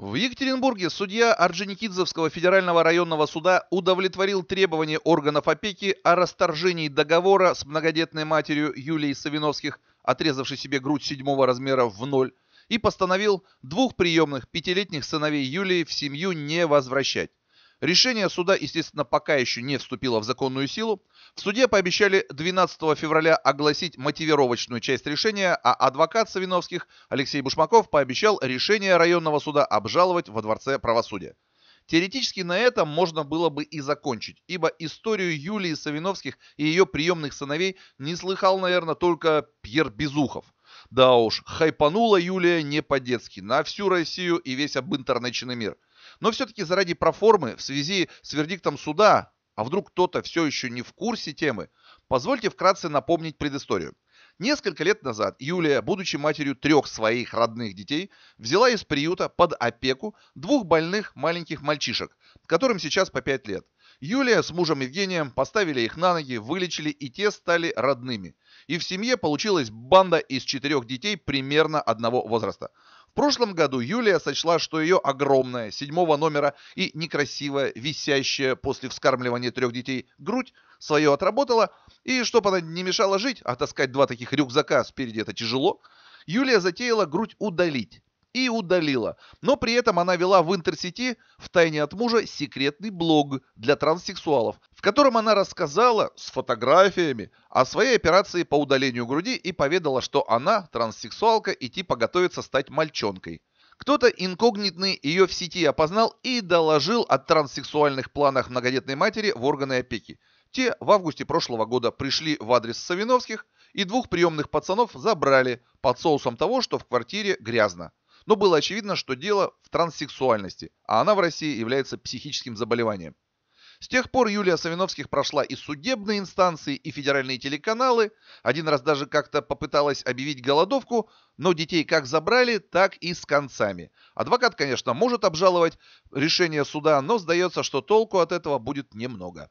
В Екатеринбурге судья Орджоникидзевского федерального районного суда удовлетворил требования органов опеки о расторжении договора с многодетной матерью Юлией Савиновских, отрезавшей себе грудь седьмого размера в ноль, и постановил двух приемных пятилетних сыновей Юлии в семью не возвращать. Решение суда, естественно, пока еще не вступило в законную силу. В суде пообещали 12 февраля огласить мотивировочную часть решения, а адвокат Савиновских Алексей Бушмаков пообещал решение районного суда обжаловать во Дворце правосудия. Теоретически на этом можно было бы и закончить, ибо историю Юлии Савиновских и ее приемных сыновей не слыхал, наверное, только Пьер Безухов. Да уж, хайпанула Юлия не по-детски, на всю Россию и весь об обынтерночный мир. Но все-таки заради проформы, в связи с вердиктом суда, а вдруг кто-то все еще не в курсе темы, позвольте вкратце напомнить предысторию. Несколько лет назад Юлия, будучи матерью трех своих родных детей, взяла из приюта под опеку двух больных маленьких мальчишек, которым сейчас по 5 лет. Юлия с мужем Евгением поставили их на ноги, вылечили, и те стали родными. И в семье получилась банда из четырех детей примерно одного возраста. В прошлом году Юлия сочла, что ее огромная, седьмого номера и некрасивая, висящая после вскармливания трех детей грудь свое отработала – и чтобы она не мешала жить, а таскать два таких рюкзака спереди это тяжело, Юлия затеяла грудь удалить. И удалила. Но при этом она вела в интерсети, в тайне от мужа, секретный блог для транссексуалов, в котором она рассказала с фотографиями о своей операции по удалению груди и поведала, что она транссексуалка и типа готовится стать мальчонкой. Кто-то инкогнитный ее в сети опознал и доложил о транссексуальных планах многодетной матери в органы опеки. Те в августе прошлого года пришли в адрес Савиновских и двух приемных пацанов забрали под соусом того, что в квартире грязно. Но было очевидно, что дело в транссексуальности, а она в России является психическим заболеванием. С тех пор Юлия Савиновских прошла и судебные инстанции, и федеральные телеканалы. Один раз даже как-то попыталась объявить голодовку, но детей как забрали, так и с концами. Адвокат, конечно, может обжаловать решение суда, но сдается, что толку от этого будет немного.